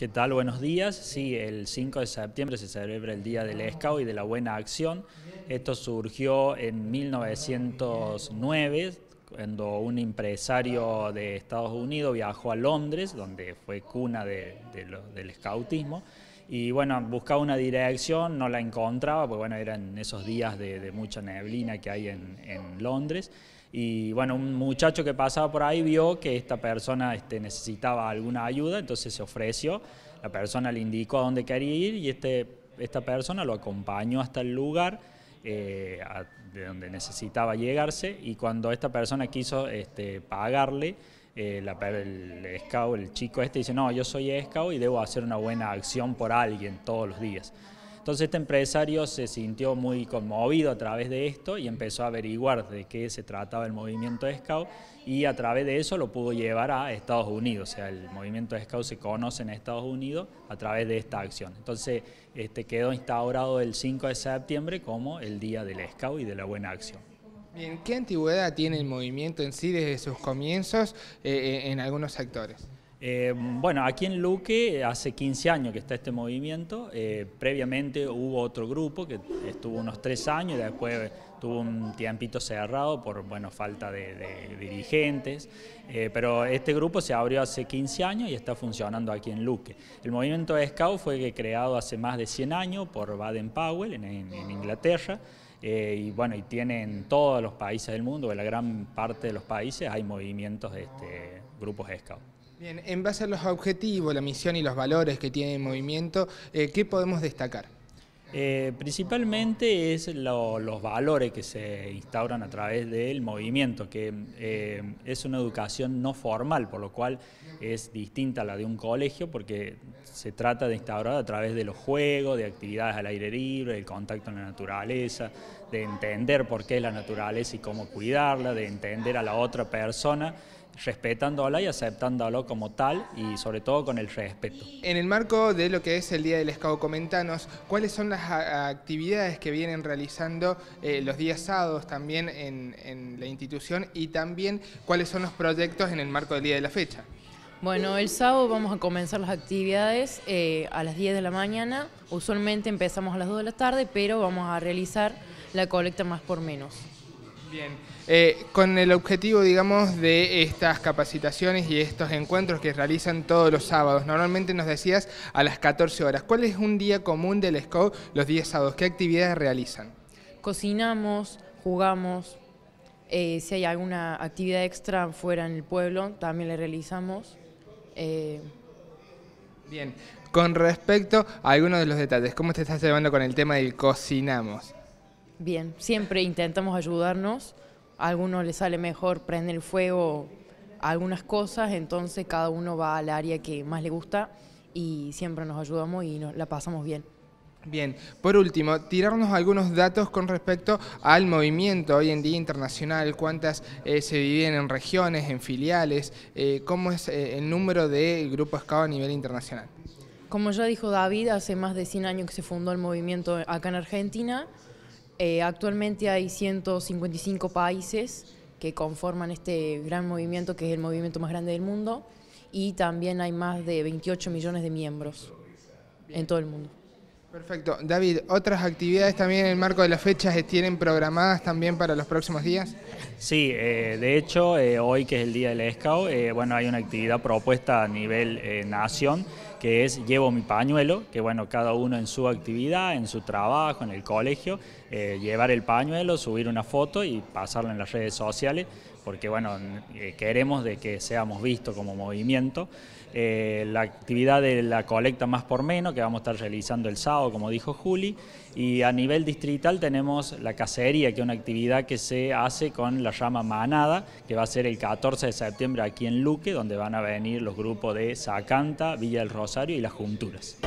¿Qué tal? Buenos días. Sí, el 5 de septiembre se celebra el Día del Scout y de la Buena Acción. Esto surgió en 1909, cuando un empresario de Estados Unidos viajó a Londres, donde fue cuna del escautismo, y bueno, buscaba una dirección, no la encontraba, porque bueno, eran esos días de, mucha neblina que hay en, Londres. Y bueno, un muchacho que pasaba por ahí vio que esta persona este, necesitaba alguna ayuda, entonces se ofreció. La persona le indicó a dónde quería ir y este, esta persona lo acompañó hasta el lugar eh, de donde necesitaba llegarse. Y cuando esta persona quiso este, pagarle, eh, el el chico este, dice, no, yo soy scout y debo hacer una buena acción por alguien todos los días. Entonces este empresario se sintió muy conmovido a través de esto y empezó a averiguar de qué se trataba el movimiento Scout y a través de eso lo pudo llevar a Estados Unidos. O sea, el movimiento Scout se conoce en Estados Unidos a través de esta acción. Entonces este, quedó instaurado el 5 de septiembre como el Día del Scout y de la Buena Acción. ¿qué antigüedad tiene el movimiento en sí desde sus comienzos eh, eh, en algunos sectores? Eh, bueno, aquí en Luque hace 15 años que está este movimiento, previamente hubo otro grupo que estuvo unos 3 años y después Tuvo un tiempito cerrado por bueno, falta de, dirigentes, eh, pero este grupo se abrió hace 15 años y está funcionando aquí en Luque. El movimiento de Scout fue creado hace más de 100 años por Baden Powell en, Inglaterra. Eh, y bueno, y tiene en todos los países del mundo, en la gran parte de los países hay movimientos de este, grupos Scout. Bien, en base a los objetivos, la misión y los valores que tiene el movimiento, eh, ¿qué podemos destacar? Eh, principalmente es los valores que se instauran a través del movimiento, que eh, es una educación no formal, por lo cual es distinta a la de un colegio, porque se trata de instaurar a través de los juegos, de actividades al aire libre, del contacto en la naturaleza, de entender por qué es la naturaleza y cómo cuidarla, de entender a la otra persona respetándola y aceptándolo como tal y sobre todo con el respeto. En el marco de lo que es el Día del Escado Comentanos, ¿cuáles son las actividades que vienen realizando eh, los días sábados también en, la institución y también cuáles son los proyectos en el marco del Día de la Fecha? Bueno, el sábado vamos a comenzar las actividades eh, a las 10 de la mañana. Usualmente empezamos a las 2 de la tarde, pero vamos a realizar la colecta más por menos. Bien, eh, con el objetivo, digamos, de estas capacitaciones y estos encuentros que realizan todos los sábados, normalmente nos decías a las 14 horas, ¿cuál es un día común del SCO los días sábados? ¿Qué actividades realizan? Cocinamos, jugamos, eh, si hay alguna actividad extra fuera en el pueblo, también la realizamos. Eh, Bien, con respecto a algunos de los detalles, ¿cómo te estás llevando con el tema del cocinamos? Bien, siempre intentamos ayudarnos. A algunos le sale mejor el fuego algunas cosas, entonces cada uno va al área que más le gusta y siempre nos ayudamos y la pasamos bien. Bien, por último, tirarnos algunos datos con respecto al movimiento hoy en día internacional, cuántas eh, se dividen en regiones, en filiales, eh, cómo es eh, el número de grupos SCAO a nivel internacional. Como ya dijo David, hace más de 100 años que se fundó el movimiento acá en Argentina, eh, actualmente hay 155 países que conforman este gran movimiento, que es el movimiento más grande del mundo, y también hay más de 28 millones de miembros en todo el mundo. Perfecto. David, ¿otras actividades también en el marco de las fechas tienen programadas también para los próximos días? Sí, eh, de hecho, eh, hoy que es el Día del SCAO, bueno, hay una actividad propuesta a nivel nación que es Llevo mi pañuelo, que bueno, cada uno en su actividad, en su trabajo, en el colegio, eh, llevar el pañuelo, subir una foto y pasarla en las redes sociales, porque bueno, eh, queremos de que seamos vistos como movimiento. Eh, la actividad de la colecta más por menos, que vamos a estar realizando el sábado, como dijo Juli, y a nivel distrital tenemos la cacería, que es una actividad que se hace con la llama manada, que va a ser el 14 de septiembre aquí en Luque, donde van a venir los grupos de Sacanta, Villa del Rosario y Las Junturas.